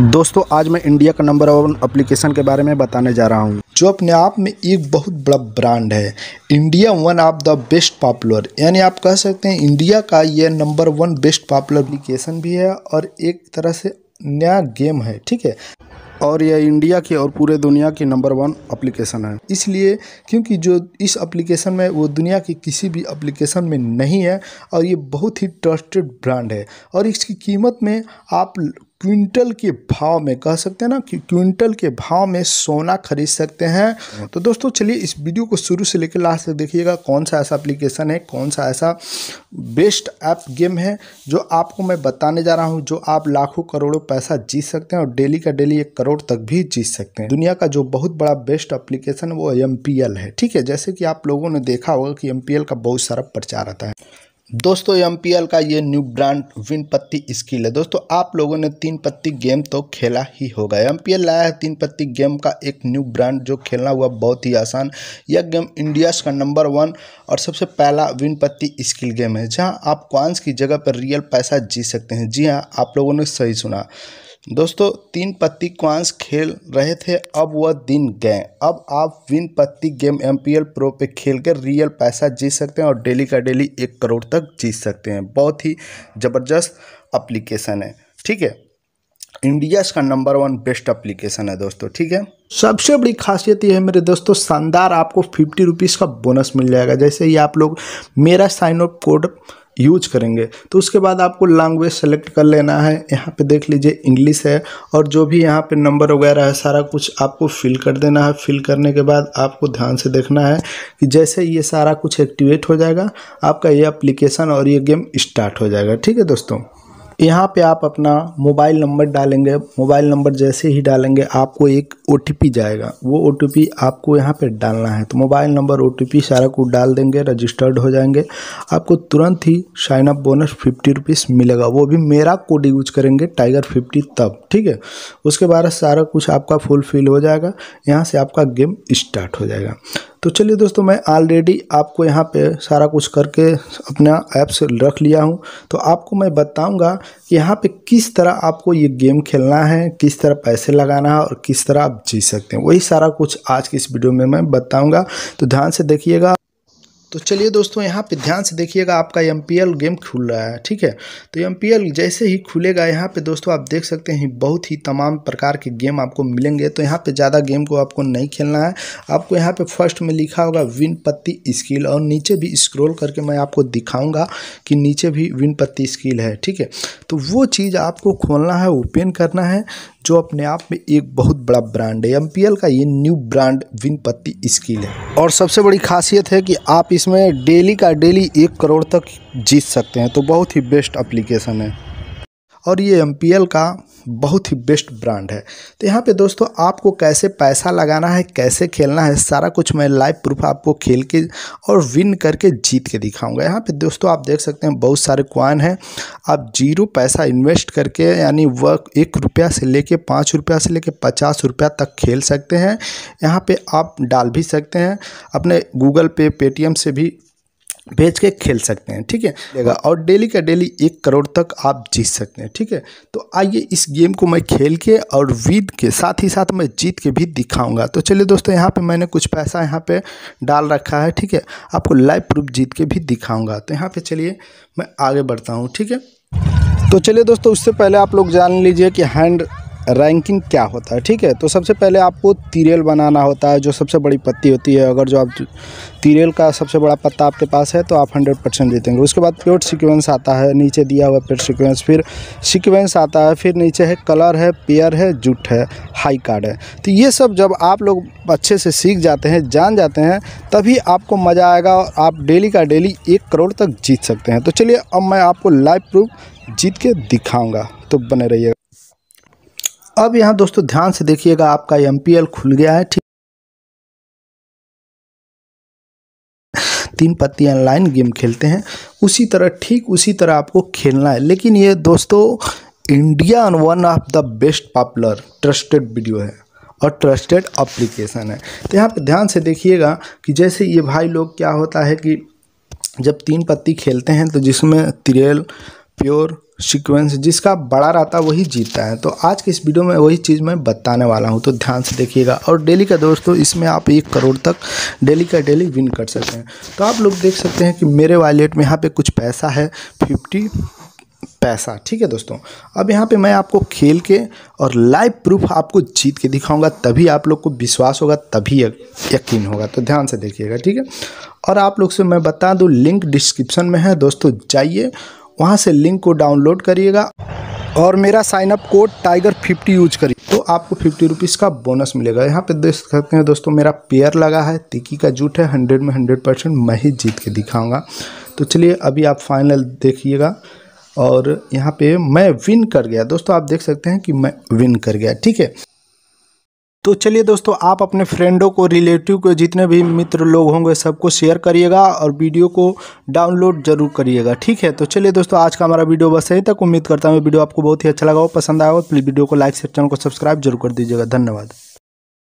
दोस्तों आज मैं इंडिया का नंबर वन एप्लीकेशन के बारे में बताने जा रहा हूँ जो अपने आप में एक बहुत बड़ा ब्रांड है India one of the best popular यानी आप कह सकते हैं इंडिया का ये number one best popular application भी है और एक तरह से नया गेम है ठीक है और यह इंडिया की और पूरे दुनिया की नंबर वन एप्लीकेशन है इसलिए क्योंकि जो इस एप्लीकेशन में वो दुनिया की किसी भी एप्लीकेशन में नहीं है और ये बहुत ही ट्रस्टेड ब्रांड है और इसकी कीमत में आप क्विंटल के भाव में कह सकते हैं ना कि क्विंटल के भाव में सोना खरीद सकते हैं तो दोस्तों चलिए इस वीडियो को शुरू से लेकर लास्ट तक देखिएगा कौन सा ऐसा एप्लीकेशन है कौन सा ऐसा बेस्ट ऐप गेम है जो आपको मैं बताने जा रहा हूँ जो आप लाखों करोड़ों पैसा जीत सकते हैं और डेली का डेली एक करोड़ तक भी जीत सकते हैं दुनिया का जो बहुत बड़ा बेस्ट अप्लीकेशन है वो एम है ठीक है जैसे कि आप लोगों ने देखा होगा कि एम का बहुत सारा प्रचार आता है दोस्तों एम का ये new brand win Patti skill है दोस्तों आप लोगों ने तीन पत्ती गेम तो खेला ही होगा एम लाया है तीन पत्ती गेम का एक न्यू ब्रांड जो खेलना हुआ बहुत ही आसान यह गेम इंडियाज़ का नंबर वन और सबसे पहला विन पत्ती स्किल गेम है जहां आप क्वांस की जगह पर रियल पैसा जीत सकते हैं जी हाँ आप लोगों ने सही सुना दोस्तों तीन पत्ती क्वांस खेल रहे थे अब वह दिन गए अब आप विन पत्ती गेम एम प्रो पे खेल कर रियल पैसा जीत सकते हैं और डेली का डेली एक करोड़ तक जीत सकते हैं बहुत ही ज़बरदस्त अप्लीकेशन है ठीक है इंडिया का नंबर वन बेस्ट एप्लीकेशन है दोस्तों ठीक है सबसे बड़ी खासियत यह है मेरे दोस्तों शानदार आपको फिफ्टी रुपीज़ का बोनस मिल जाएगा जैसे ही आप लोग मेरा साइन अप कोड यूज करेंगे तो उसके बाद आपको लैंग्वेज सेलेक्ट कर लेना है यहाँ पे देख लीजिए इंग्लिश है और जो भी यहाँ पे नंबर वगैरह है सारा कुछ आपको फिल कर देना है फिल करने के बाद आपको ध्यान से देखना है कि जैसे ये सारा कुछ एक्टिवेट हो जाएगा आपका ये एप्लीकेशन और ये गेम स्टार्ट हो जाएगा ठीक है दोस्तों यहाँ पे आप अपना मोबाइल नंबर डालेंगे मोबाइल नंबर जैसे ही डालेंगे आपको एक ओ जाएगा वो ओ आपको यहाँ पे डालना है तो मोबाइल नंबर ओ सारा कुछ डाल देंगे रजिस्टर्ड हो जाएंगे आपको तुरंत ही sign up bonus fifty rupees मिलेगा वो भी मेरा कोड यूज करेंगे टाइगर फिफ्टी तब ठीक है उसके बाद सारा कुछ आपका फुलफिल हो जाएगा यहाँ से आपका गेम स्टार्ट हो जाएगा तो चलिए दोस्तों मैं ऑलरेडी आपको यहाँ पे सारा कुछ करके अपना ऐप्स रख लिया हूँ तो आपको मैं बताऊँगा कि यहाँ पे किस तरह आपको ये गेम खेलना है किस तरह पैसे लगाना है और किस तरह आप जीत सकते हैं वही सारा कुछ आज की इस वीडियो में मैं बताऊँगा तो ध्यान से देखिएगा तो चलिए दोस्तों यहाँ पे ध्यान से देखिएगा आपका एम गेम खुल रहा है ठीक है तो एम जैसे ही खुलेगा यहाँ पे दोस्तों आप देख सकते हैं बहुत ही तमाम प्रकार के गेम आपको मिलेंगे तो यहाँ पे ज़्यादा गेम को आपको नहीं खेलना है आपको यहाँ पे फर्स्ट में लिखा होगा विन पत्ती स्किल और नीचे भी स्क्रोल करके मैं आपको दिखाऊँगा कि नीचे भी विन पत्ती स्किल है ठीक है तो वो चीज़ आपको खोलना है ओपन करना है जो अपने आप में एक बहुत बड़ा ब्रांड है एम का ये new brand win Patti skill है और सबसे बड़ी खासियत है कि आप इसमें डेली का डेली एक करोड़ तक जीत सकते हैं तो बहुत ही बेस्ट अप्लीकेशन है और ये एम का बहुत ही बेस्ट ब्रांड है तो यहाँ पे दोस्तों आपको कैसे पैसा लगाना है कैसे खेलना है सारा कुछ मैं लाइव प्रूफ आपको खेल के और विन करके जीत के दिखाऊंगा यहाँ पे दोस्तों आप देख सकते हैं बहुत सारे क्वाइन हैं आप जीरो पैसा इन्वेस्ट करके यानी वह एक रुपया से लेके पाँच रुपया से लेके पचास रुपया तक खेल सकते हैं यहाँ पर आप डाल भी सकते हैं अपने गूगल पे पेटीएम से भी बेच के खेल सकते हैं ठीक है और डेली का डेली एक करोड़ तक आप जीत सकते हैं ठीक है तो आइए इस गेम को मैं खेल के और विद के साथ ही साथ मैं जीत के भी दिखाऊंगा तो चलिए दोस्तों यहाँ पे मैंने कुछ पैसा यहाँ पे डाल रखा है ठीक है आपको लाइव प्रूफ जीत के भी दिखाऊंगा तो यहाँ पर चलिए मैं आगे बढ़ता हूँ ठीक है तो चलिए दोस्तों उससे पहले आप लोग जान लीजिए कि हैंड रैंकिंग क्या होता है ठीक है तो सबसे पहले आपको तिरेल बनाना होता है जो सबसे बड़ी पत्ती होती है अगर जो आप तिरेल का सबसे बड़ा पत्ता आपके पास है तो आप 100 परसेंट जीतेंगे उसके बाद प्योर सीक्वेंस आता है नीचे दिया हुआ प्योर सीक्वेंस फिर सीक्वेंस आता है फिर नीचे है कलर है पेयर है जुट है हाई कार्ड है तो ये सब जब आप लोग अच्छे से सीख जाते हैं जान जाते हैं तभी आपको मज़ा आएगा और आप डेली का डेली एक करोड़ तक जीत सकते हैं तो चलिए अब मैं आपको लाइव प्रूफ जीत के दिखाऊँगा तो बने रहिएगा अब यहाँ दोस्तों ध्यान से देखिएगा आपका एम खुल गया है ठीक तीन पत्ती ऑनलाइन गेम खेलते हैं उसी तरह ठीक उसी तरह आपको खेलना है लेकिन ये दोस्तों India one of the best popular trusted video है और ट्रस्टेड अप्लीकेशन है तो यहाँ पर ध्यान से देखिएगा कि जैसे ये भाई लोग क्या होता है कि जब तीन पत्ती खेलते हैं तो जिसमें तिरेल प्योर सीक्वेंस जिसका बड़ा रहता है वही जीतता है तो आज के इस वीडियो में वही चीज़ मैं बताने वाला हूँ तो ध्यान से देखिएगा और डेली का दोस्तों इसमें आप एक करोड़ तक डेली का डेली विन कर सकते हैं तो आप लोग देख सकते हैं कि मेरे वॉलेट में यहाँ पे कुछ पैसा है फिफ्टी पैसा ठीक है दोस्तों अब यहाँ पे मैं आपको खेल के और लाइव प्रूफ आपको जीत के दिखाऊंगा तभी आप लोग को विश्वास होगा तभी यकीन होगा तो ध्यान से देखिएगा ठीक है और आप लोग से मैं बता दूँ लिंक डिस्क्रिप्शन में है दोस्तों जाइए वहाँ से लिंक को डाउनलोड करिएगा और मेरा sign up code tiger fifty use करिए तो आपको फिफ्टी रुपीज़ का बोनस मिलेगा यहाँ पे देख सकते हैं दोस्तों मेरा पेयर लगा है तिकी का जूट है हंड्रेड में हंड्रेड परसेंट मैं ही जीत के दिखाऊंगा तो चलिए अभी आप फाइनल देखिएगा और यहाँ पे मैं विन कर गया दोस्तों आप देख सकते हैं कि मैं विन कर गया ठीक है तो चलिए दोस्तों आप अपने फ्रेंडों को रिलेटिव को जितने भी मित्र लोग होंगे सबको शेयर करिएगा और वीडियो को डाउनलोड जरूर करिएगा ठीक है तो चलिए दोस्तों आज का हमारा वीडियो बस यहीं तक उम्मीद करता हूँ वीडियो आपको बहुत ही अच्छा लगा हो पसंद आया हो तो प्लीज़ वीडियो को लाइक शेयर चैनल को सब्सक्राइब जरूर कर दीजिएगा धन्यवाद